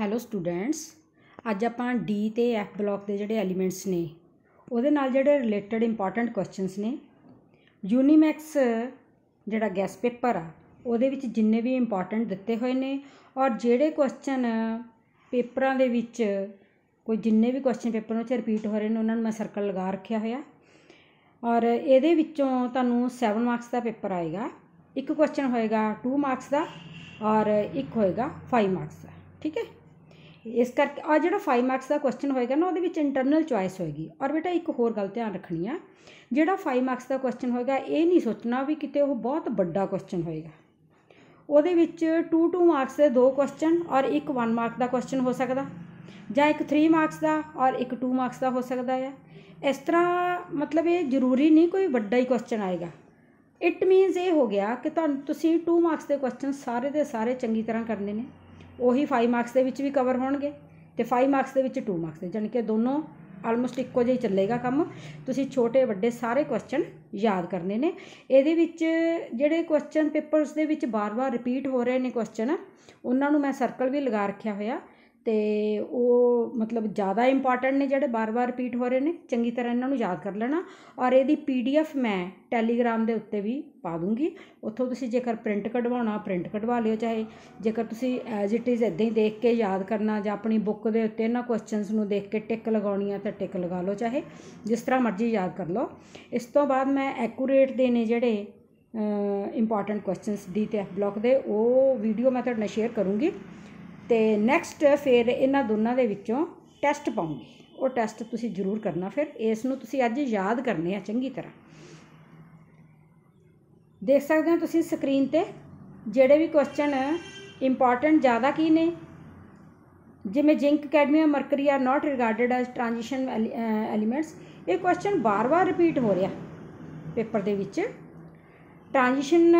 hello students ਅੱਜ ਆਪਾਂ D ਤੇ ਐਫ ਬਲਾਕ ਦੇ ਜਿਹੜੇ ਐਲੀਮੈਂਟਸ ਨੇ ਉਹਦੇ ਨਾਲ ਜਿਹੜੇ ਰਿਲੇਟਡ ਇੰਪੋਰਟੈਂਟ ਕੁਐਸਚਨਸ ਨੇ ਯੂਨੀਮੈਕਸ ਜਿਹੜਾ ਗੈਸ ਪੇਪਰ ਆ ਉਹਦੇ ਵਿੱਚ ਜਿੰਨੇ ਵੀ ਇੰਪੋਰਟੈਂਟ ਦਿੱਤੇ ਹੋਏ ਨੇ ਔਰ ਜਿਹੜੇ ਕੁਐਸਚਨ ਪੇਪਰਾਂ ਦੇ ਵਿੱਚ ਕੋਈ ਜਿੰਨੇ ਵੀ ਕੁਐਸਚਨ ਪੇਪਰ ਵਿੱਚ ਰਿਪੀਟ ਹੋ ਰਹੇ ਨੇ ਉਹਨਾਂ ਨੂੰ ਮੈਂ ਸਰਕਲ ਲਗਾ ਰੱਖਿਆ ਹੋਇਆ ਔਰ ਇਹਦੇ ਵਿੱਚੋਂ ਤੁਹਾਨੂੰ 7 ਮਾਰਕਸ ਦਾ ਪੇਪਰ ਆਏਗਾ ਇੱਕ ਕੁਐਸਚਨ ਹੋਏਗਾ 2 ਮਾਰਕਸ ਦਾ ਔਰ ਇੱਕ ਹੋਏਗਾ 5 ਮਾਰਕਸ ਦਾ ਠੀਕ ਹੈ ਇਸ ਕਰਕੇ ਆ ਜਿਹੜਾ 5 ਮਾਰਕਸ ਦਾ ਕੁਐਸਚਨ ਹੋਏਗਾ ਨਾ ਉਹਦੇ ਵਿੱਚ ਇੰਟਰਨਲ ਚੁਆਇਸ ਹੋਏਗੀ ਔਰ ਬੇਟਾ ਇੱਕ ਹੋਰ ਗੱਲ ਧਿਆਨ ਰੱਖਣੀ ਆ ਜਿਹੜਾ 5 ਮਾਰਕਸ ਦਾ ਕੁਐਸਚਨ ਹੋਏਗਾ ਇਹ ਨਹੀਂ ਸੋਚਣਾ ਵੀ ਕਿਤੇ ਉਹ ਬਹੁਤ ਵੱਡਾ ਕੁਐਸਚਨ ਹੋਏਗਾ ਉਹਦੇ ਵਿੱਚ 2 2 ਮਾਰਕਸ ਦੇ ਦੋ ਕੁਐਸਚਨ ਔਰ ਇੱਕ 1 ਮਾਰਕ ਦਾ ਕੁਐਸਚਨ ਹੋ ਸਕਦਾ ਜਾਂ ਇੱਕ 3 ਮਾਰਕਸ ਦਾ ਔਰ ਇੱਕ 2 ਮਾਰਕਸ ਦਾ ਹੋ ਸਕਦਾ ਹੈ ਇਸ ਤਰ੍ਹਾਂ ਮਤਲਬ ਇਹ ਜ਼ਰੂਰੀ ਨਹੀਂ ਕੋਈ ਵੱਡਾ ਹੀ ਕੁਐਸਚਨ ਆਏਗਾ ਇਟ ਮੀਨਸ ਇਹ ਹੋ ਗਿਆ ਕਿ ਤੁਹਾਨੂੰ ਤੁਸੀਂ 2 ਮਾਰਕਸ ਦੇ ਕੁਐਸਚਨ ਸਾਰੇ ਦੇ ਸਾਰੇ ਚੰਗੀ ਤਰ੍ਹਾਂ ਕਰਨੇ ਨੇ ਉਹੀ 5 ਮਾਰਕਸ ਦੇ ਵਿੱਚ ਵੀ ਕਵਰ ਹੋਣਗੇ ਤੇ 5 ਮਾਰਕਸ ਦੇ ਵਿੱਚ 2 ਮਾਰਕਸ ਦੇ ਜਾਨੀ ਕਿ ਦੋਨੋਂ ਆਲਮੋਸਟ ਇੱਕੋ ਜਿਹਾ ਹੀ ਚੱਲੇਗਾ ਕੰਮ ਤੁਸੀਂ ਛੋਟੇ ਵੱਡੇ ਸਾਰੇ ਕੁਐਸਚਨ ਯਾਦ ਕਰਨੇ ਨੇ ਇਹਦੇ ਵਿੱਚ ਜਿਹੜੇ ਕੁਐਸਚਨ ਪੇਪਰਸ ਦੇ ਵਿੱਚ ਬਾਰ-ਬਾਰ ਰਿਪੀਟ ਹੋ ਰਹੇ ਨੇ ਕੁਐਸਚਨ ਉਹਨਾਂ ਨੂੰ ਮੈਂ ਸਰਕਲ ਵੀ ਲਗਾ ਰੱਖਿਆ ਹੋਇਆ ਤੇ ਉਹ ਮਤਲਬ ਜ਼ਿਆਦਾ ਇੰਪੋਰਟੈਂਟ ਨੇ ਜਿਹੜੇ ਬਾਰ-ਬਾਰ ਰਿਪੀਟ ਹੋ ਰਹੇ ਨੇ ਚੰਗੀ ਤਰ੍ਹਾਂ ਇਹਨਾਂ ਨੂੰ ਯਾਦ ਕਰ ਲੈਣਾ ਔਰ ਇਹਦੀ ਪੀਡੀਐਫ ਮੈਂ ਟੈਲੀਗ੍ਰਾਮ ਦੇ ਉੱਤੇ ਵੀ ਪਾ ਦੂੰਗੀ ਉੱਥੋਂ ਤੁਸੀਂ ਜੇਕਰ ਪ੍ਰਿੰਟ ਕਢਵਾਉਣਾ ਪ੍ਰਿੰਟ ਕਢਵਾ ਲਿਓ ਚਾਹੇ ਜੇਕਰ ਤੁਸੀਂ ਐਜ਼ ਇਟ ਇਜ਼ ਇਦਾਂ ਹੀ ਦੇਖ ਕੇ ਯਾਦ ਕਰਨਾ ਜਾਂ ਆਪਣੀ ਬੁੱਕ ਦੇ ਉੱਤੇ ਇਹਨਾਂ ਕੁਐਸਚਨਸ ਨੂੰ ਦੇਖ ਕੇ ਟਿਕ ਲਗਾਉਣੀ ਆ ਤਾਂ ਟਿਕ ਲਗਾ ਲਓ ਚਾਹੇ ਜਿਸ ਤਰ੍ਹਾਂ ਮਰਜ਼ੀ ਯਾਦ ਕਰ ਲਓ ਇਸ ਤੋਂ ਬਾਅਦ ਮੈਂ ਐਕੂਰੇਟ ਦੇ ਨੇ ਜਿਹੜੇ ਇੰਪੋਰਟੈਂਟ ਕੁਐਸਚਨਸ ਡੀਟੀਐਫ ਬਲੌਕ ਦੇ ਉਹ ਵੀਡੀਓ ਮੈਂ ਤੁਹਾਡੇ ਨਾਲ ਸ਼ੇਅਰ ਕਰੂੰਗੀ ਤੇ ਨੈਕਸਟ ਫਿਰ ਇਹਨਾਂ ਦੋਨਾਂ ਦੇ ਵਿੱਚੋਂ ਟੈਸਟ ਪਾਉਂਗੀ ਉਹ ਟੈਸਟ ਤੁਸੀਂ ਜ਼ਰੂਰ ਕਰਨਾ ਫਿਰ ਇਸ ਨੂੰ ਤੁਸੀਂ ਅੱਜ ਯਾਦ ਕਰਨੇ ਆ ਚੰਗੀ ਤਰ੍ਹਾਂ ਦੇਖ ਸਕਦੇ ਹੋ ਤੁਸੀਂ ਸਕਰੀਨ ਤੇ ਜਿਹੜੇ ਵੀ ਕੁਐਸਚਨ ਇੰਪੋਰਟੈਂਟ ਜ਼ਿਆਦਾ ਕੀ ਨੇ ਜਿਵੇਂ zinc cadmium mercury are not regarded as transition elements ਇਹ ਕੁਐਸਚਨ ਬਾਰ-ਬਾਰ ਰਿਪੀਟ ਹੋ ਰਿਹਾ ਪੇਪਰ ਦੇ ਵਿੱਚ ਟ੍ਰਾਂਜੀਸ਼ਨ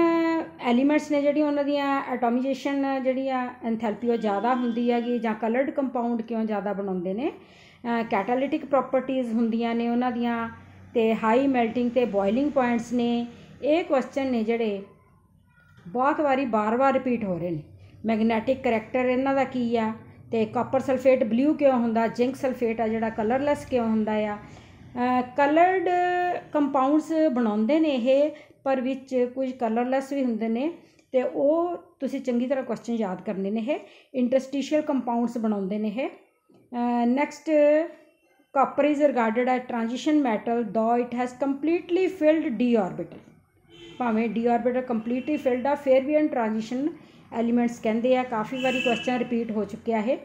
ਐਲੀਮੈਂਟਸ ਨੇ ਜਿਹੜੀ ਉਹਨਾਂ ਦੀਆਂ ਐਟੋਮਾਈਜੇਸ਼ਨ ਜਿਹੜੀ ਆ ਐਂਥੈਲਪੀ ਉਹ ਜ਼ਿਆਦਾ ਹੁੰਦੀ ਹੈਗੀ ਜਾਂ ਕਲਰਡ ਕੰਪਾਊਂਡ ਕਿਉਂ ਜ਼ਿਆਦਾ ਬਣਾਉਂਦੇ ਨੇ ਕੈਟਾਲਿਟਿਕ ਪ੍ਰੋਪਰਟੀਆਂ ਹੁੰਦੀਆਂ ਨੇ ਉਹਨਾਂ ਦੀਆਂ ਤੇ ਹਾਈ ਮੈਲਟਿੰਗ ਤੇ ਬੋਇਲਿੰਗ ਪੁਆਇੰਟਸ ਨੇ ਇਹ ਕੁਐਸਚਨ ਨੇ ਜਿਹੜੇ ਬਹੁਤ ਵਾਰੀ ਬਾਰ-ਬਾਰ ਰਿਪੀਟ ਹੋ ਰਹੇ ਨੇ ਮੈਗਨੈਟਿਕ ਕੈਰੈਕਟਰ ਇਹਨਾਂ ਦਾ ਕੀ ਆ ਤੇ ਕਾਪਰ ਸਲਫੇਟ ਬਲੂ ਕਿਉਂ ਹੁੰਦਾ ਜ਼ਿੰਕ ਸਲਫੇਟ ਆ ਜਿਹੜਾ ਕਲਰਲੈਸ ਕਿਉਂ ਹੁੰਦਾ ਆ ਕਲਰਡ ਕੰਪਾਉਂਡਸ ਬਣਾਉਂਦੇ ਨੇ ਇਹ ਪਰ ਵਿੱਚ ਕੁਝ ਕਲਰਲੈਸ ਵੀ ਹੁੰਦੇ ਨੇ ਤੇ ਉਹ ਤੁਸੀਂ ਚੰਗੀ ਤਰ੍ਹਾਂ ਕੁਐਸਚਨ ਯਾਦ ਕਰਨੇ ਨੇ ਇਹ ਇੰਟਰਸਟੀਸ਼ੀਅਲ ਕੰਪਾਊਂਡਸ ਬਣਾਉਂਦੇ ਨੇ ਇਹ next copper is regarded a transition metal though it has completely filled d orbital ਭਾਵੇਂ ਡੀ ਆਰਬਿਟਲ ਕੰਪਲੀਟਲੀ ਫਿਲਡ ਆ ਫੇਰ ਵੀ ਅਨ ਟ੍ਰਾਂਜੀਸ਼ਨ ਐਲੀਮੈਂਟਸ ਕਹਿੰਦੇ ਆ ਕਾਫੀ ਵਾਰੀ ਕੁਐਸਚਨ ਰਿਪੀਟ ਹੋ ਚੁੱਕਿਆ ਹੈ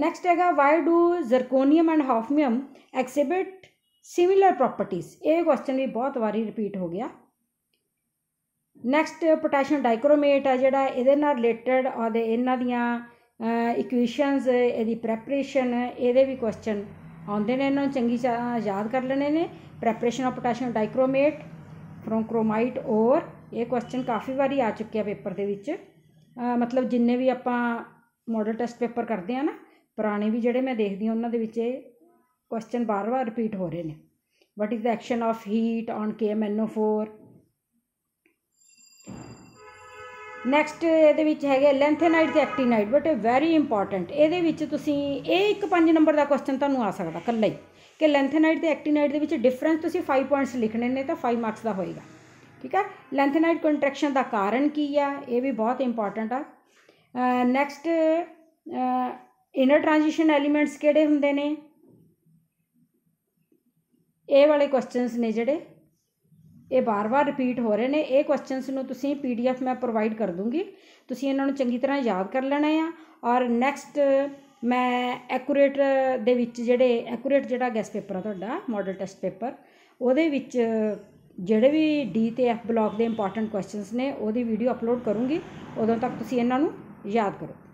ਨੈਕਸਟ ਹੈਗਾ why do zirconium and hafnium exhibit similar ਪ੍ਰਾਪਰਟੀਆਂ ਇਹ ਕੁਐਸਚਨ ਵੀ ਬਹੁਤ ਵਾਰੀ ਰਿਪੀਟ ਹੋ ਗਿਆ ਨੈਕਸਟ ਪੋਟਾਸ਼ੀਅਮ ਡਾਈਕ੍ਰੋਮੇਟ ਆ ਜਿਹੜਾ ਇਹਦੇ ਨਾਲ ਰਿਲੇਟਡ ਉਹਦੇ ਇਹਨਾਂ ਦੀਆਂ ਇਕੁਏਸ਼ਨਸ ਇਹਦੀ ਪ੍ਰੈਪਰੇਸ਼ਨ ਇਹਦੇ ਵੀ ਕੁਐਸਚਨ ਆਉਂਦੇ ਨੇ ਇਹਨਾਂ ਨੂੰ ਚੰਗੀ ਯਾਦ ਕਰ ਲੈਣੇ ਨੇ preparation of potassium dichromate from chromite ore ਇਹ ਕੁਐਸਚਨ ਕਾਫੀ ਵਾਰੀ ਆ ਚੁੱਕਿਆ ਪੇਪਰ ਦੇ ਵਿੱਚ ਮਤਲਬ ਜਿੰਨੇ ਵੀ ਆਪਾਂ ਮਾਡਲ ਟੈਸਟ ਪੇਪਰ ਕਰਦੇ ਆ ਨਾ ਪੁਰਾਣੇ ਵੀ ਜਿਹੜੇ ਮੈਂ ਦੇਖਦੀ ਹਾਂ ਉਹਨਾਂ ਦੇ ਵਿੱਚ ਇਹ ਕੁਐਸਚਨ ਬਾਰ-ਬਾਰ ਰਿਪੀਟ ਹੋ ਰਹੇ ਨੇ what is the action of heat on KMnO4 next ਇਹਦੇ ਵਿੱਚ ਹੈਗੇ ਲੈਂਥੇਨਾਈਡ ਤੇ ਐਕਟੀਨਾਈਡ ਬਟ ਵੈਰੀ ਇੰਪੋਰਟੈਂਟ ਇਹਦੇ ਵਿੱਚ ਤੁਸੀਂ ਇਹ ਇੱਕ 5 ਨੰਬਰ ਦਾ ਕੁਐਸਚਨ ਤੁਹਾਨੂੰ ਆ ਸਕਦਾ ਕੱਲਾ ਹੀ ਕਿ ਲੈਂਥੇਨਾਈਡ ਤੇ ਐਕਟੀਨਾਈਡ ਦੇ ਵਿੱਚ ਡਿਫਰੈਂਸ ਤੁਸੀਂ 5 ਪੁਆਇੰਟਸ ਲਿਖਣੇ ਨੇ ਤਾਂ 5 ਮਾਰਕਸ ਦਾ ਹੋਏਗਾ ਠੀਕ ਹੈ ਲੈਂਥੇਨਾਈਡ ਕੰਟਰੈਕਸ਼ਨ ਦਾ ਕਾਰਨ ਕੀ ਆ ਇਹ ਵੀ ਬਹੁਤ ਇੰਪੋਰਟੈਂਟ ਆ ਨੈਕਸਟ ਇਨਰ ਟ੍ਰਾਂਜੀਸ਼ਨ ਐਲੀਮੈਂਟਸ ਕਿਹੜੇ ਹੁੰਦੇ ਨੇ ਇਹ ਵਾਲੇ ਕੁਐਸਚਨਸ ਨੇ ਜਿਹੜੇ ਇਹ ਬਾਰ-ਬਾਰ ਰਿਪੀਟ ਹੋ ਰਹੇ ਨੇ ਇਹ ਕੁਐਸਚਨਸ ਨੂੰ ਤੁਸੀਂ ਪੀਡੀਐਫ ਮੈਂ ਪ੍ਰੋਵਾਈਡ ਕਰ ਦੂੰਗੀ ਤੁਸੀਂ ਇਹਨਾਂ ਨੂੰ ਚੰਗੀ ਤਰ੍ਹਾਂ ਯਾਦ ਕਰ ਲੈਣਾ ਆ ਔਰ ਨੈਕਸਟ ਮੈਂ ਐਕੂਰੇਟ ਦੇ ਵਿੱਚ ਜਿਹੜੇ ਐਕੂਰੇਟ ਜਿਹੜਾ ਗੈਸ ਪੇਪਰ ਆ ਤੁਹਾਡਾ ਮਾਡਲ ਟੈਸਟ ਪੇਪਰ ਉਹਦੇ ਵਿੱਚ ਜਿਹੜੇ ਵੀ ਡੀ ਤੇ ਐਫ ਬਲੌਕ ਦੇ ਇੰਪੋਰਟੈਂਟ ਕੁਐਸਚਨਸ ਨੇ ਉਹਦੀ ਵੀਡੀਓ ਅਪਲੋਡ ਕਰੂੰਗੀ ਉਦੋਂ ਤੱਕ ਤੁਸੀਂ ਇਹਨਾਂ ਨੂੰ ਯਾਦ ਕਰੋ